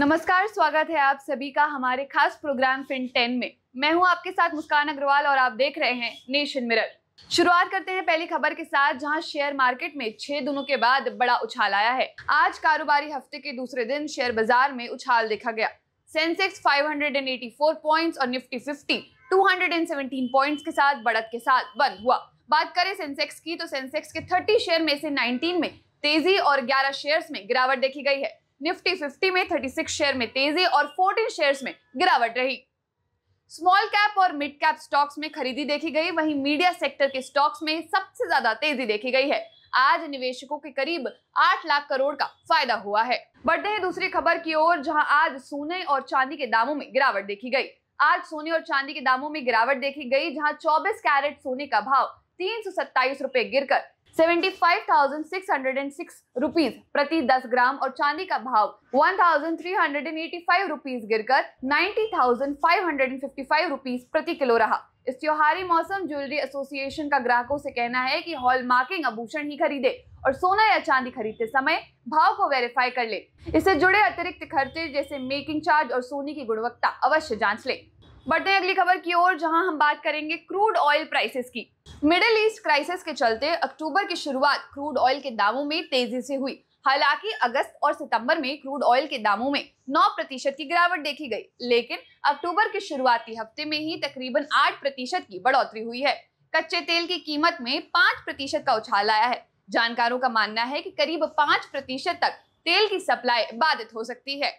नमस्कार स्वागत है आप सभी का हमारे खास प्रोग्राम फिन टेन में मैं हूं आपके साथ मुस्कान अग्रवाल और आप देख रहे हैं नेशन मिरर शुरुआत करते हैं पहली खबर के साथ जहां शेयर मार्केट में छह दिनों के बाद बड़ा उछाल आया है आज कारोबारी हफ्ते के दूसरे दिन शेयर बाजार में उछाल देखा गया सेंसेक्स 584 पॉइंट्स और निफ्टी 50 217 पॉइंट्स के साथ बढ़त के साथ बंद हुआ बात करें सेंसेक्स की तो सेंसेक्स के 30 शेयर में से 19 में तेजी और 11 शेयर्स में गिरावट देखी गई है निफ्टी 50 में 36 शेयर में तेजी और 14 शेयर्स में गिरावट रही स्मॉल कैप और मिड कैप स्टॉक्स में खरीदी देखी गई वहीं मीडिया सेक्टर के स्टॉक्स में सबसे ज्यादा तेजी देखी गई है आज निवेशकों के करीब 8 लाख करोड़ का फायदा हुआ है बढ़ते हैं दूसरी खबर की ओर जहां आज सोने और चांदी के दामों में गिरावट देखी गई आज सोने और चांदी के दामों में गिरावट देखी गई जहां 24 कैरेट सोने का भाव तीन सौ सत्ताईस रुपए कर 75,606 रुपीस प्रति 10 ग्राम और चांदी का भाव 1,385 रुपीस गिरकर 90,555 रुपीस प्रति किलो रहा इस त्योहारी मौसम ज्वेलरी एसोसिएशन का ग्राहकों से कहना है कि हॉल मार्किंग आभूषण ही खरीदे और सोना या चांदी खरीदते समय भाव को वेरीफाई कर ले इससे जुड़े अतिरिक्त खर्चे जैसे मेकिंग चार्ज और सोने की गुणवत्ता अवश्य जांच ले बढ़ते हैं अगली खबर की ओर जहां हम बात करेंगे क्रूड ऑयल प्राइसेस की मिडिल ईस्ट क्राइसिस के चलते अक्टूबर की शुरुआत क्रूड ऑयल के दामों में तेजी से हुई हालांकि अगस्त और सितंबर में क्रूड ऑयल के दामों में 9 प्रतिशत की गिरावट देखी गई लेकिन अक्टूबर के शुरुआती हफ्ते में ही तकरीबन 8 प्रतिशत की बढ़ोतरी हुई है कच्चे तेल की कीमत में 5 प्रतिशत का उछाल आया है जानकारों का मानना है कि करीब 5 प्रतिशत तक तेल की सप्लाई बाधित हो सकती है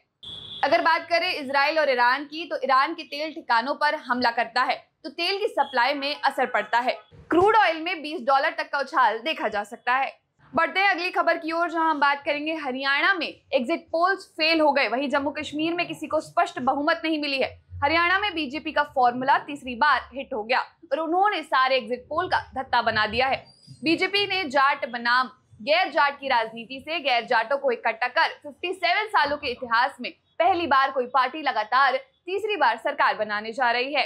अगर बात करें इसराइल और ईरान की तो ईरान के तेल ठिकानों पर हमला करता है तो तेल की सप्लाई में असर पड़ता है क्रूड ऑयल में 20 डॉलर तक का उछाल देखा जा सकता है बढ़ते हैं अगली खबर की ओर जहां हम बात करेंगे हरियाणा में एग्जिट पोल्स फेल हो गए वहीं जम्मू कश्मीर में किसी को स्पष्ट बहुमत नहीं मिली है हरियाणा में बीजेपी का फॉर्मूला तीसरी बार हिट हो गया और उन्होंने सारे एग्जिट पोल का धत्ता बना दिया है बीजेपी ने जाट बनाम गैर जाट की राजनीति से गैर जाटों को इकट्ठा कर 57 सालों के इतिहास में पहली बार कोई पार्टी लगातार तीसरी बार सरकार बनाने जा रही है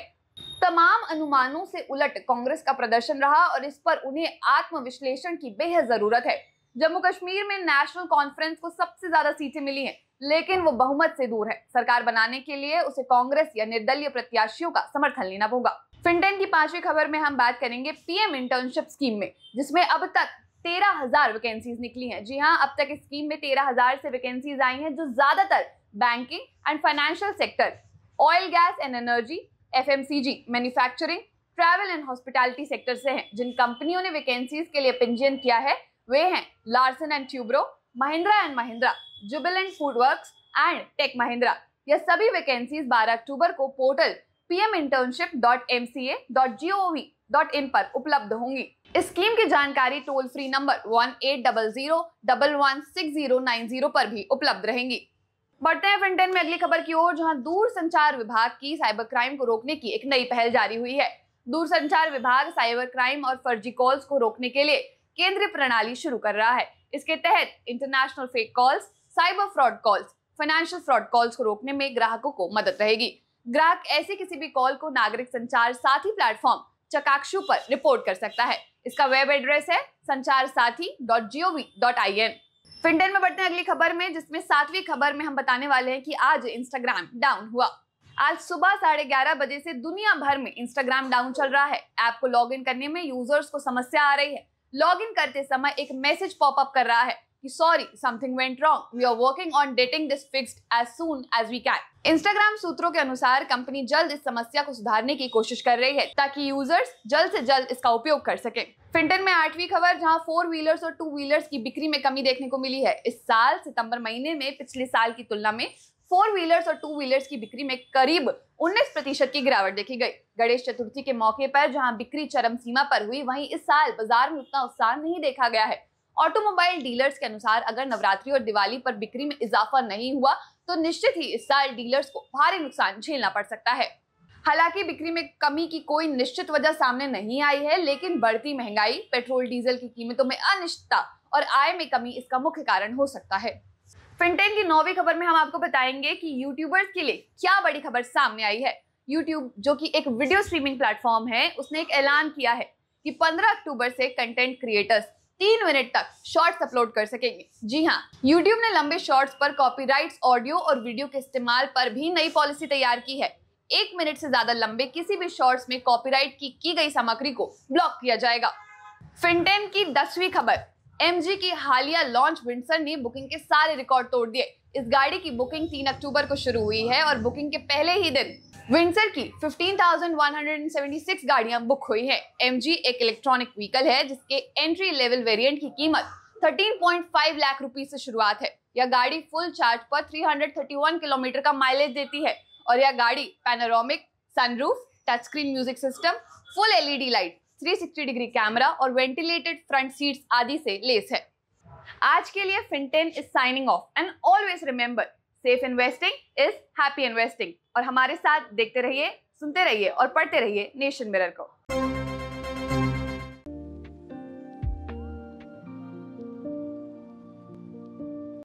तमाम अनुमानों से उलट कांग्रेस का प्रदर्शन रहा और इस पर उन्हें आत्मविश्लेषण की बेहद जरूरत है जम्मू कश्मीर में नेशनल कॉन्फ्रेंस को सबसे ज्यादा सीटें मिली हैं लेकिन वो बहुमत से दूर है सरकार बनाने के लिए उसे कांग्रेस या निर्दलीय प्रत्याशियों का समर्थन लेना होगा फिंटेन की पांचवी खबर में हम बात करेंगे पीएम इंटर्नशिप स्कीम में जिसमें अब तक तेरह हजार वैकेंसीज निकली हैं जी हाँ अब तक इस स्कीम में तेरह हजार से वैकेंसीज आई हैं जो ज्यादातर banking and financial sector oil gas and energy F manufacturing travel and hospitality sector से हैं जिन कंपनियों ने वैकेंसीज के लिए पिंजन किया है वे हैं Larsen and Toubro Mahindra and Mahindra Jubilant food work and Tech Mahindra यह सभी वैकेंसीज 12 अक्टूबर को portal M internship dot M C A dot G O V dot in पर उपलब्ध होंगी इस स्कीम की जानकारी toll free number one eight double zero double one six zero nine zero पर भी उपलब्ध रहेंगी बढ़ते हैं फिनटेन में अगली खबर की ओर जहां दूर संचार विभाग की साइबर क्राइम को रोकने की एक नई पहल जारी हुई है दूर संचार विभाग साइबर क्राइम और फर्जी कॉल्स को रोकने के लिए केंद्रीय प्रणाली शुरू कर रहा है इसके तहत international fake calls cyber fraud calls financial fraud calls को रोकने में ग्राहकों को मदद रहेगी ग्राहक ऐसे किसी भी कॉल को नागरिक संचार साथी प्लेटफॉर्म चकाक्षु पर रिपोर्ट कर सकता है इसका वेब एड्रेस है Sanchar Saathi dot G O V dot I N फिंडन में बढ़ते हैं अगली खबर में जिसमें सातवीं खबर में हम बताने वाले हैं कि आज इंस्टाग्राम डाउन हुआ आज सुबह साढ़े ग्यारह बजे से दुनिया भर में इंस्टाग्राम डाउन चल रहा है ऐप को लॉग इन करने में यूजर्स को समस्या आ रही है लॉग इन करते समय एक मैसेज पॉपअप कर रहा है कि sorry something went wrong we are working on getting this fixed as soon as we can Instagram सूत्रों के अनुसार कंपनी जल्द इस समस्या को सुधारने की कोशिश कर रही है ताकि यूजर्स जल्द से जल्द इसका उपयोग कर सके फिंटन में आठवीं खबर जहां फोर व्हीलर्स और टू व्हीलर्स की बिक्री में कमी देखने को मिली है इस साल सितंबर महीने में पिछले साल की तुलना में फोर व्हीलर्स और टू व्हीलर्स की बिक्री में करीब 19 प्रतिशत की गिरावट देखी गई गणेश चतुर्थी के मौके पर जहां बिक्री चरम सीमा पर हुई वहीं इस साल बाजार में उतना उत्साह नहीं देखा गया है ऑटोमोबाइल डीलर्स के अनुसार अगर नवरात्रि और दिवाली पर बिक्री में इजाफा नहीं हुआ तो निश्चित ही इस साल डीलर्स को भारी नुकसान झेलना पड़ सकता है हालांकि बिक्री में कमी की कोई निश्चित वजह सामने नहीं आई है लेकिन बढ़ती महंगाई पेट्रोल डीजल की कीमतों में अनिश्चितता और आय में कमी इसका मुख्य कारण हो सकता है फिनटेन की नौवीं खबर में हम आपको बताएंगे कि यूट्यूबर्स के लिए क्या बड़ी खबर सामने आई है यूट्यूब जो कि एक वीडियो स्ट्रीमिंग प्लेटफॉर्म है उसने एक ऐलान किया है कि 15 अक्टूबर से कंटेंट क्रिएटर्स तीन मिनट तक शॉर्ट्स अपलोड कर सकेंगे जी हाँ यूट्यूब ने लंबे शॉर्ट्स पर कॉपीराइट्स ऑडियो और वीडियो के इस्तेमाल पर भी नई पॉलिसी तैयार की है एक मिनट से ज्यादा लंबे किसी भी शॉर्ट्स में कॉपीराइट की की गई सामग्री को ब्लॉक किया जाएगा फिनटेन की दसवीं खबर एमजी की हालिया लॉन्च विंडसर ने बुकिंग के सारे रिकॉर्ड तोड़ दिए इस गाड़ी की बुकिंग तीन अक्टूबर को शुरू हुई है और बुकिंग के पहले ही दिन विंसर की 15,176 गाड़ियां बुक हुई हैं। एमजी एक इलेक्ट्रॉनिक व्हीकल है जिसके एंट्री लेवल वेरिएंट की कीमत 13.5 लाख रुपीस से शुरुआत है यह गाड़ी फुल चार्ज पर 331 किलोमीटर का माइलेज देती है और यह गाड़ी panoramic sunroof touch screen music system full LED light 360 degree camera और वेंटिलेटेड फ्रंट सीट्स आदि से लेस है आज के लिए फिनटेन is signing off and always remember safe investing is happy investing और हमारे साथ देखते रहिए सुनते रहिए और पढ़ते रहिए नेशन मिरर को